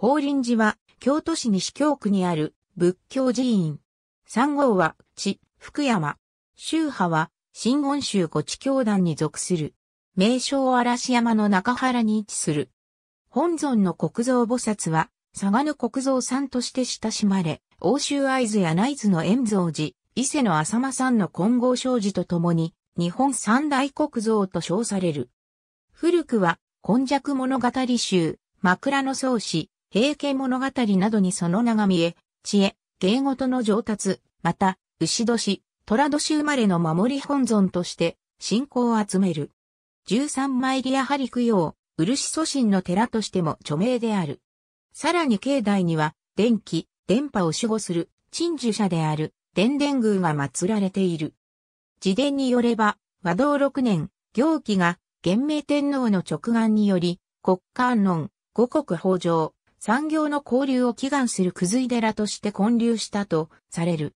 法輪寺は、京都市西京区にある仏教寺院。三号は、地、福山。宗派は、新言宗五地教団に属する。名称嵐山の中原に位置する。本尊の国蔵菩薩は、佐賀の国蔵さんとして親しまれ、欧州会津や内津の円蔵寺、伊勢の浅間さんの金剛障寺と共に、日本三大国蔵と称される。古くは、根弱物語集、枕草子、平家物語などにその眺見え、知恵、芸事の上達、また、牛年、虎年生まれの守り本尊として、信仰を集める。13枚リアハリ供養、漆祖神の寺としても著名である。さらに境内には、電気、電波を守護する、鎮守者である、伝伝宮が祀られている。自伝によれば、和道六年、行基が、元明天皇の直眼により、国家安穏、五国豊穣、産業の交流を祈願するず井寺として建立したとされる。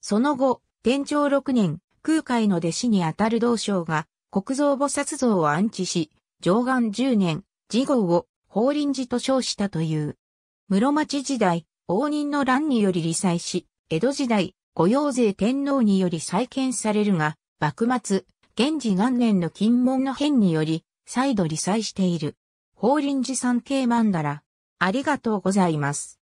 その後、天長6年、空海の弟子にあたる道将が、国蔵菩薩像を安置し、上岸10年、次号を法輪寺と称したという。室町時代、応仁の乱により理祭し、江戸時代、御用税天皇により再建されるが、幕末、元治元年の金門の変により、再度理祭している。法輪寺三景曼荼羅、ありがとうございます。